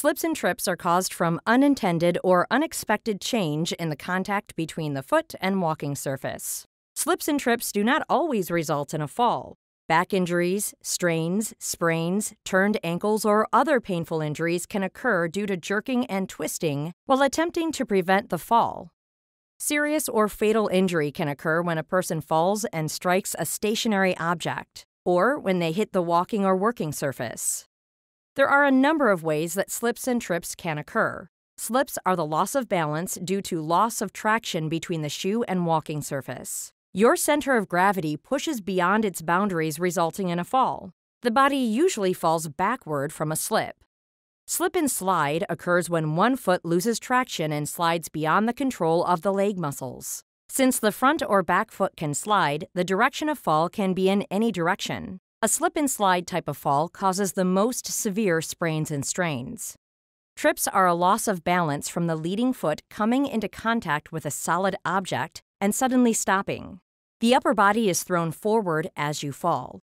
Slips and trips are caused from unintended or unexpected change in the contact between the foot and walking surface. Slips and trips do not always result in a fall. Back injuries, strains, sprains, turned ankles, or other painful injuries can occur due to jerking and twisting while attempting to prevent the fall. Serious or fatal injury can occur when a person falls and strikes a stationary object, or when they hit the walking or working surface. There are a number of ways that slips and trips can occur. Slips are the loss of balance due to loss of traction between the shoe and walking surface. Your center of gravity pushes beyond its boundaries, resulting in a fall. The body usually falls backward from a slip. Slip and slide occurs when one foot loses traction and slides beyond the control of the leg muscles. Since the front or back foot can slide, the direction of fall can be in any direction. A slip and slide type of fall causes the most severe sprains and strains. Trips are a loss of balance from the leading foot coming into contact with a solid object and suddenly stopping. The upper body is thrown forward as you fall.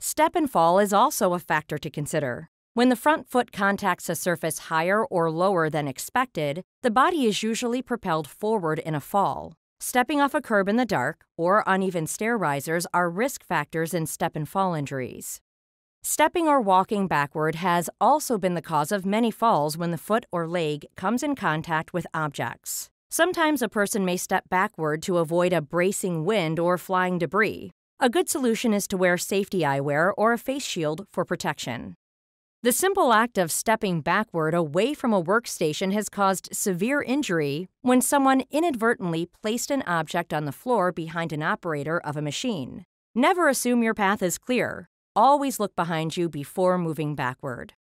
Step and fall is also a factor to consider. When the front foot contacts a surface higher or lower than expected, the body is usually propelled forward in a fall. Stepping off a curb in the dark or uneven stair risers are risk factors in step and fall injuries. Stepping or walking backward has also been the cause of many falls when the foot or leg comes in contact with objects. Sometimes a person may step backward to avoid a bracing wind or flying debris. A good solution is to wear safety eyewear or a face shield for protection. The simple act of stepping backward away from a workstation has caused severe injury when someone inadvertently placed an object on the floor behind an operator of a machine. Never assume your path is clear. Always look behind you before moving backward.